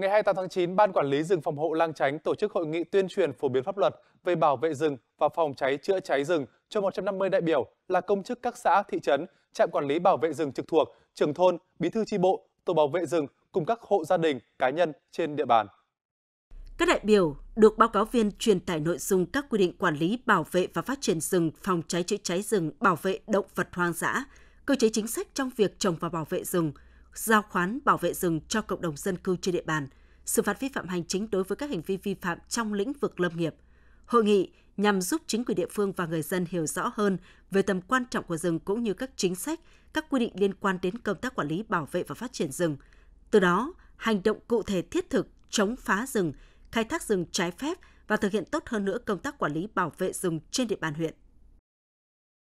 Ngày 28 tháng 9, Ban Quản lý rừng phòng hộ Lang Chánh tổ chức hội nghị tuyên truyền phổ biến pháp luật về bảo vệ rừng và phòng cháy chữa cháy rừng cho 150 đại biểu là công chức các xã, thị trấn, trạm quản lý bảo vệ rừng trực thuộc, trưởng thôn, bí thư tri bộ, tổ bảo vệ rừng cùng các hộ gia đình, cá nhân trên địa bàn. Các đại biểu được báo cáo viên truyền tải nội dung các quy định quản lý, bảo vệ và phát triển rừng, phòng cháy chữa cháy rừng, bảo vệ động vật hoang dã, cơ chế chính sách trong việc trồng và bảo vệ rừng – giao khoán bảo vệ rừng cho cộng đồng dân cư trên địa bàn, xử phạt vi phạm hành chính đối với các hành vi vi phạm trong lĩnh vực lâm nghiệp. Hội nghị nhằm giúp chính quyền địa phương và người dân hiểu rõ hơn về tầm quan trọng của rừng cũng như các chính sách, các quy định liên quan đến công tác quản lý, bảo vệ và phát triển rừng. Từ đó, hành động cụ thể thiết thực chống phá rừng, khai thác rừng trái phép và thực hiện tốt hơn nữa công tác quản lý bảo vệ rừng trên địa bàn huyện.